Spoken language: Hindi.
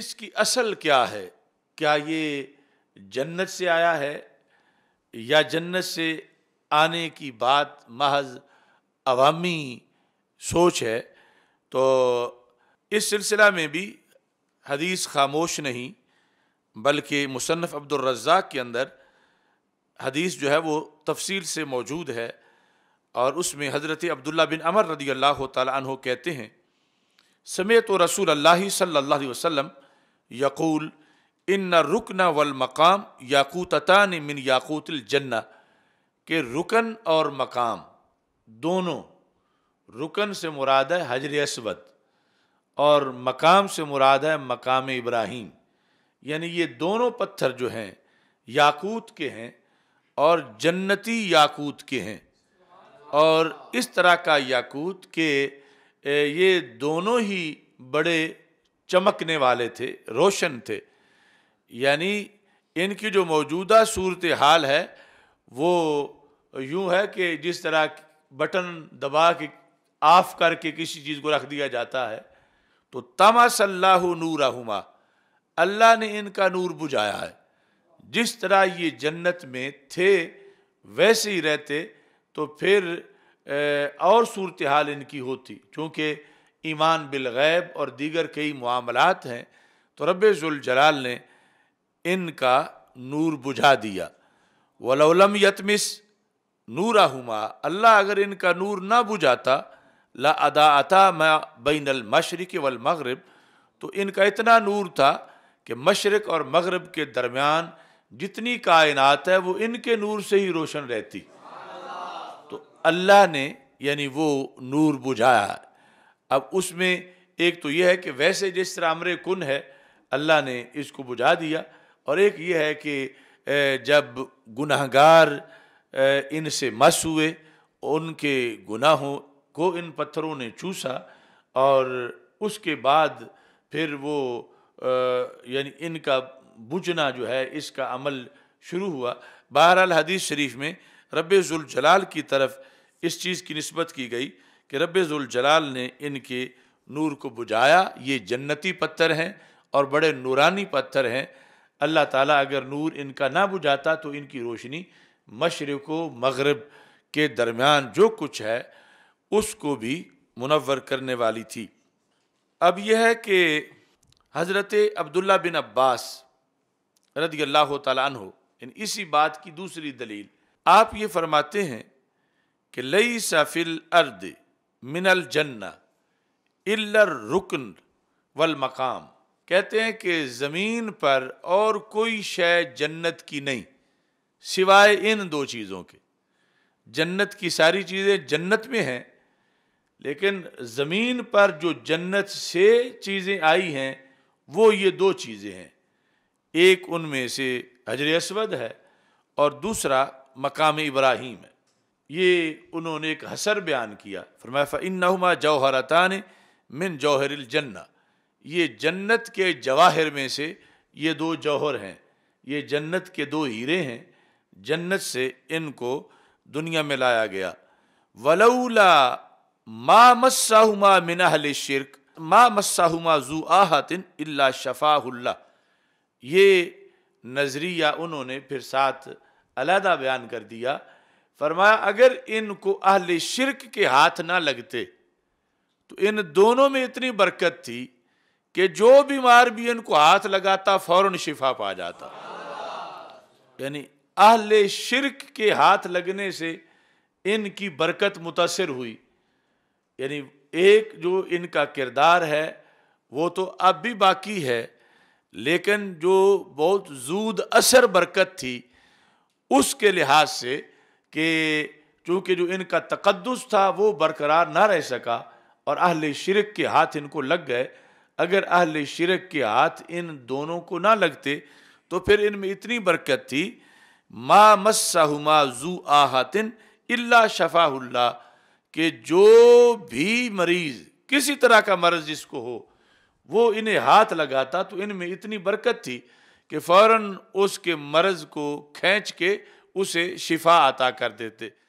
इसकी असल क्या है क्या ये जन्नत से आया है या जन्नत से आने की बात महज अवामी सोच है तो इस सिलसिला में भी हदीस खामोश नहीं बल्कि मुसनफ़ अब्दुलरज़ाक के अंदर हदीस जो है वो तफसील से मौजूद है और उसमें हज़रत अब्दुल्ला बिन अमर रदी अल्लाह तह कहते हैं समेत रसूल अल्लाह सल्ला वसम यकूल इन रुकन वल मकाम याकूतान मिन याकूतल जन्ना के रुकन और मकाम दोनों रुकन से मुराद है हजर असवद और मकाम से मुराद है मकाम इब्राहिम यानी ये दोनों पत्थर जो हैं याकूत के हैं और जन्नती याकूत के हैं और इस तरह का याकूत के ये दोनों ही बड़े चमकने वाले थे रोशन थे यानी इनकी जो मौजूदा सूरत हाल है वो यूँ है कि जिस तरह बटन दबा के आफ करके किसी चीज़ को रख दिया जाता है तो नूर हुमा अल्लाह ने इनका नूर बुझाया है जिस तरह ये जन्नत में थे वैसे ही रहते तो फिर और सूरत हाल इनकी होती चूँकि ईमान बिलगैब और दीगर कई मामलात हैं तो रबाल ने इनका नूर बुझा दिया वलम यतमिस नूराहुमा अल्लाह अगर इनका नूर ना बुझाता ला अदा आता मा बैन मशरक़ वल तो इनका इतना नूर था कि मशरक़ और मगरब के दरमियान जितनी कायनात है वो इनके नूर से ही रोशन रहती तो अल्लाह ने यानी वो नूर बुझाया अब उसमें एक तो यह है कि वैसे जिस तरह अमर कुन है अल्लाह ने इसको बुझा दिया और एक ये है कि जब गुनाहगार इनसे मस हुए उनके गुनाहों को इन पत्थरों ने चूसा और उसके बाद फिर वो यानी इनका बुझना जो है इसका अमल शुरू हुआ बहरहाल हदीस शरीफ में रब जलाल की तरफ इस चीज़ की नस्बत की गई कि रबाल ने इनके नूर को बुझाया ये जन्नती पत्थर हैं और बड़े नूरानी पत्थर हैं अल्लाह ताला अगर नूर इनका ना बुझाता तो इनकी रोशनी मशरक़ मगरब के दरमियान जो कुछ है उसको भी मुनवर करने वाली थी अब यह है कि हज़रत अब्दुल्ला बिन अब्बास रदी अल्लाह तहो इन इसी बात की दूसरी दलील आप ये फरमाते हैं कि लई सफ़िल अर्द मिनल जन्ना इल्लर रुकन वल मकाम कहते हैं कि ज़मीन पर और कोई शय जन्नत की नहीं सिवाय इन दो चीज़ों के जन्नत की सारी चीज़ें जन्नत में हैं लेकिन ज़मीन पर जो जन्नत से चीज़ें आई हैं वो ये दो चीज़ें हैं एक उनमें से हजर असवद है और दूसरा मकाम इब्राहिम है ये उन्होंने एक हसर बयान किया फरमाया फ़िनमा जौहरतान मिन जौहरिल जन्ना ये जन्नत के जवाहर में से ये दो जौहर हैं ये जन्नत के दो हीरे हैं जन्नत से इनको दुनिया में लाया गया वलौला मा मस्साहुमा मिनहल शिरक मा मस्साहुमा जू आहतिन इल्ला शफाहुल्ला ये नज़रिया उन्होंने फिर साथ अलहदा बयान कर दिया फरमाया अगर इनको अहल शिरक के हाथ ना लगते तो इन दोनों में इतनी बरकत थी कि जो बीमार भी इनको हाथ लगाता फौरन शिफा पा जाता यानी अहल शिरक के हाथ लगने से इनकी बरकत मुतासर हुई यानी एक जो इनका किरदार है वो तो अब भी बाकी है लेकिन जो बहुत जूद असर बरकत थी उसके लिहाज से कि चूँकि जो इनका तकदस था वो बरकरार ना रह सका और अहल शिरक के हाथ इनको लग गए अगर अहल शिरक के हाथ इन दोनों को ना लगते तो फिर इनमें इतनी बरकत थी मा मस्साहुमा जू आहतिन इल्ला शफाहुल्ला के जो भी मरीज़ किसी तरह का मर्ज जिसको हो वो इन्हें हाथ लगाता तो इनमें इतनी बरकत थी कि फ़ौर उसके मर्ज को खींच के उसे शिफा अता कर देते